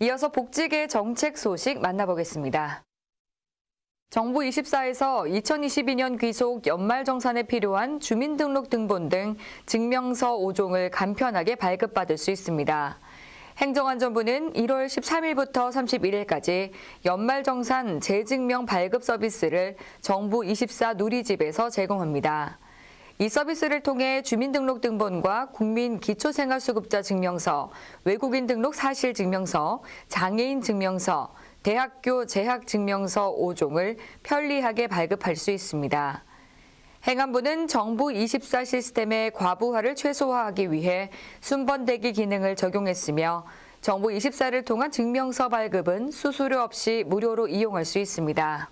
이어서 복지계 정책 소식 만나보겠습니다. 정부 24에서 2022년 귀속 연말정산에 필요한 주민등록등본 등 증명서 5종을 간편하게 발급받을 수 있습니다. 행정안전부는 1월 13일부터 31일까지 연말정산 재증명 발급 서비스를 정부 24 누리집에서 제공합니다. 이 서비스를 통해 주민등록등본과 국민기초생활수급자 증명서, 외국인 등록 사실 증명서, 장애인 증명서, 대학교 재학 증명서 5종을 편리하게 발급할 수 있습니다. 행안부는 정부 24 시스템의 과부하를 최소화하기 위해 순번대기 기능을 적용했으며 정부 24를 통한 증명서 발급은 수수료 없이 무료로 이용할 수 있습니다.